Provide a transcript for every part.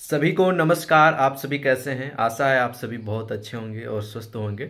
सभी को नमस्कार आप सभी कैसे हैं आशा है आप सभी बहुत अच्छे होंगे और स्वस्थ होंगे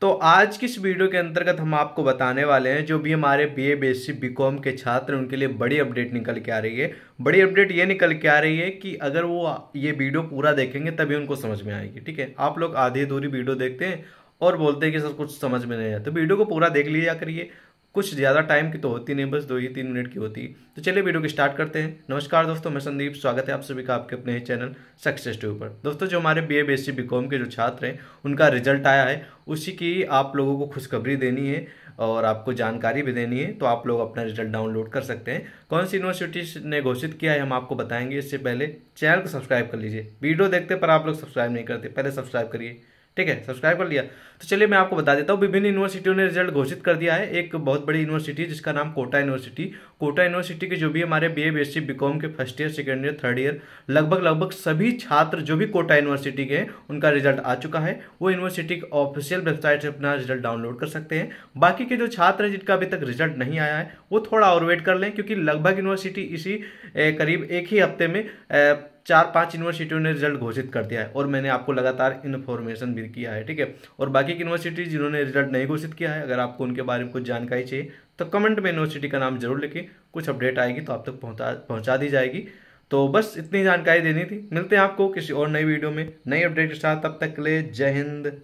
तो आज की इस वीडियो के अंतर्गत हम आपको बताने वाले हैं जो भी हमारे B A B C B com के छात्र उनके लिए बड़ी अपडेट निकल के आ रही है बड़ी अपडेट ये निकल के आ रही है कि अगर वो ये वीडियो पूरा देखेंगे तभी उनको समझ में आएगी ठीक है आप लोग आधी अधूरी वीडियो देखते हैं और बोलते हैं कि सर कुछ समझ में नहीं आया तो वीडियो को पूरा देख लिया करिए कुछ ज़्यादा टाइम की तो होती नहीं बस दो ही तीन मिनट की होती तो चलिए वीडियो को स्टार्ट करते हैं नमस्कार दोस्तों मैं संदीप स्वागत है आप सभी का आपके अपने चैनल सक्सेस टू पर दोस्तों जो हमारे B A B S C के जो छात्र हैं उनका रिजल्ट आया है उसी की आप लोगों को खुशखबरी देनी है और आपको जानकारी भी देनी है तो आप लोग अपना रिजल्ट डाउनलोड कर सकते हैं कौन सी यूनिवर्सिटी ने घोषित किया है हम आपको बताएंगे इससे पहले चैनल को सब्सक्राइब कर लीजिए वीडियो देखते पर आप लोग सब्सक्राइब नहीं करते पहले सब्सक्राइब करिए ठीक है सब्सक्राइब कर लिया तो चलिए मैं आपको बता देता हूँ विभिन्न यूनिवर्सिटियों ने रिजल्ट घोषित कर दिया है एक बहुत बड़ी यूनिवर्सिटी जिसका नाम कोटा यूनिवर्सिटी कोटा यूनिवर्सिटी के जो भी हमारे बी ए बी एस के first year second year third year लगभग लगभग सभी छात्र जो भी कोटा यूनिवर्सिटी के हैं उनका रिजल्ट आ चुका है वो यूनिवर्सिटी की ऑफिशियल वेबसाइट से अपना रिजल्ट डाउनलोड कर सकते हैं बाकी के जो छात्र हैं जिनका अभी तक रिजल्ट नहीं आया है वो थोड़ा और वेट कर लें क्योंकि लगभग यूनिवर्सिटी इसी करीब एक ही हफ्ते में चार पांच यूनिवर्सिटियों ने रिजल्ट घोषित कर दिया है और मैंने आपको लगातार इन्फॉर्मेशन भी किया है ठीक है और बाकी की यूनिवर्सिटी जिन्होंने रिजल्ट नहीं घोषित किया है अगर आपको उनके बारे में कुछ जानकारी चाहिए तो कमेंट में यूनिवर्सिटी का नाम जरूर लिखें कुछ अपडेट आएगी तो आप तक पहुँचा पहुँचा दी जाएगी तो बस इतनी जानकारी देनी थी मिलते हैं आपको किसी और नई वीडियो में नई अपडेट के साथ तब तक के लिए जय हिंद